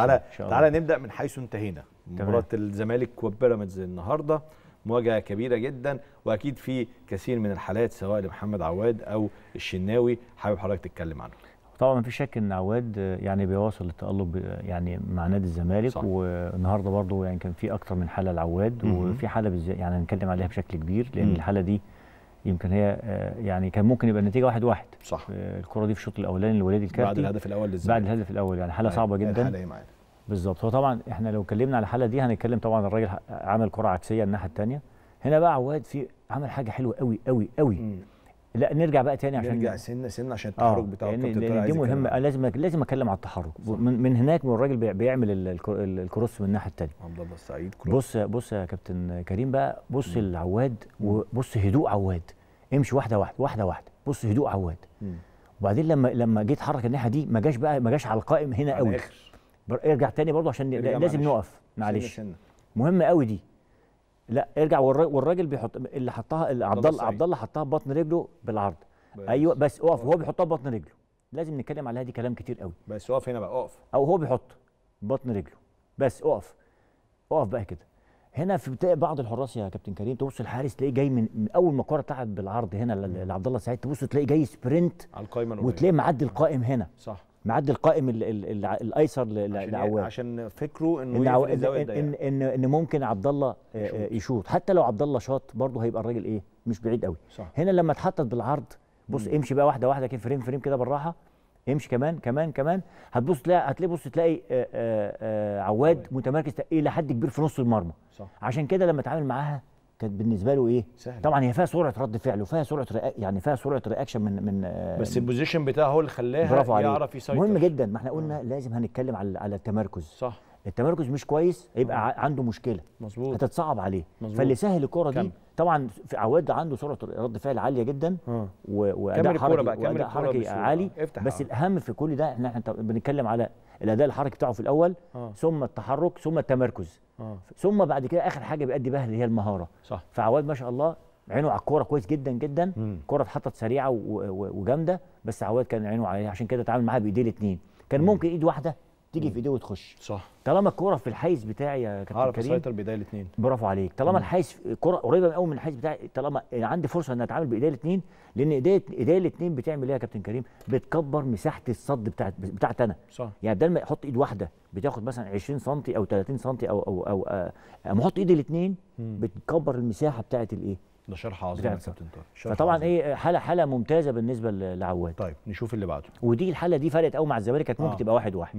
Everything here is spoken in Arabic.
تعالى تعالى نبدا من حيث انتهينا مباراه الزمالك وبيراميدز النهارده مواجهه كبيره جدا واكيد في كثير من الحالات سواء لمحمد عواد او الشناوي حابب حضرتك تتكلم عنه طبعا ما فيش شك ان عواد يعني بيواصل التالق يعني مع نادي الزمالك صح. والنهارده برضه يعني كان في اكتر من حاله لعواد وفي حاله يعني هنتكلم عليها بشكل كبير لان الحاله دي يمكن هي آه، يعني كان ممكن يبقى النتيجه واحد واحد صح آه، الكره دي في الشوط الاولاني لوليد الكارتي بعد الهدف الاول للزمالك بعد الهدف الاول يعني حاله أيوة. صعبه يعني جدا الحاله إيه معانا بالظبط هو طبعا احنا لو اتكلمنا على الحاله دي هنتكلم طبعا الراجل عمل كره عكسيه الناحيه الثانيه هنا بقى عواد في عمل حاجه حلوه قوي قوي قوي لا نرجع بقى تاني عشان نرجع سنه سنه عشان آه، التحرك بتاع يعني الكابتن دي مهمه لازم لازم اتكلم على التحرك من, من هناك من الراجل بيعمل الكروس من الناحيه الثانيه عبد الله السعيد كروس بص بص يا كابتن كريم بقى بص العواد وبص هدوء عواد امشي واحده واحده واحده واحده بص هدوء عواد مم. وبعدين لما لما جه اتحرك الناحيه دي ما جاش بقى ما جاش على القائم هنا قوي ارجع تاني برضه عشان لازم معلش. نقف معلش مهمه قوي دي لا ارجع والراجل بيحط اللي حطها اللي عبد الله عبد الله حطها ببطن رجله بالعرض بس ايوه بس اقف وهو آه. بيحطها ببطن رجله لازم نتكلم عليها دي كلام كتير قوي بس اقف هنا بقى اقف او هو بيحط ببطن رجله بس اقف اقف بقى كده هنا في بعض الحراس يا كابتن كريم تبص الحارس تلاقيه جاي من, اول ما الكوره طلعت بالعرض هنا لعبد الله سعيد تبص تلاقيه جاي سبرنت على القائمه وتلاقيه معدي القائم هنا صح معدي القائم الايسر لعواد عشان فكره انه إن, عو... إن, إن, إن, إن, ان ممكن عبد الله آه، آه، يشوط حتى لو عبد الله شاط برضه هيبقى الراجل ايه مش بعيد قوي صح. هنا لما اتحطت بالعرض بص مم. امشي بقى واحده واحده كده فريم فريم كده بالراحه امشي كمان كمان كمان هتبص تلاقي هتلاقي بص تلاقي آآ آه، آآ عواد متمركز الى حد كبير في نص المرمى صح. عشان كده لما اتعامل معاها كانت بالنسبه له ايه سهل. طبعا هي فيها سرعه رد فعل وفيها سرعه رأ... يعني فيها سرعه رياكشن من من بس البوزيشن بتاعه هو اللي خلاها يعرف يسيطر مهم جدا ما احنا قلنا آه. لازم هنتكلم على على التمركز صح التمركز مش كويس هيبقى عنده مشكله مظبوط هتتصعب عليه مظبوط. فاللي سهل الكره دي طبعا عواد عنده سرعه رد فعل عاليه جدا واداء حركي واداء حركي عالي افتح بس آه. الاهم في كل ده احنا احنا بنتكلم على الاداء الحركي بتاعه في الاول آه. ثم التحرك ثم التمركز آه. ثم بعد كده اخر حاجه بيأدي بها اللي هي المهاره صح فعواد ما شاء الله عينه على الكوره كويس جدا جدا الكوره اتحطت سريعه وجامده بس عواد كان عينه عليها عشان كده اتعامل معاها بايديه الاثنين كان ممكن ايد واحده تيجي في ايديه وتخش صح طالما الكوره في الحيز بتاعي يا كابتن كريم اسيطر بايديا الاثنين برافو عليك طالما الحيز الكوره قريبه قوي من الحيز بتاعي طالما يعني عندي فرصه ان اتعامل بايديا الاثنين لان ايديا ايديا الاثنين بتعمل ايه يا كابتن كريم بتكبر مساحه الصد بتاعت بتاعت انا صح يعني بدل ما احط ايد واحده بتاخد مثلا 20 سم او 30 سم او او او آه، اما احط ايدي الاثنين بتكبر المساحه بتاعت الايه ده شرح عظيم يا كابتن طارق فطبعا ايه حاله حاله ممتازه بالنسبه لعواد طيب نشوف اللي بعده ودي الحاله دي فرقت قوي مع الزمالك كانت ممكن آه. تبقى واحد واحد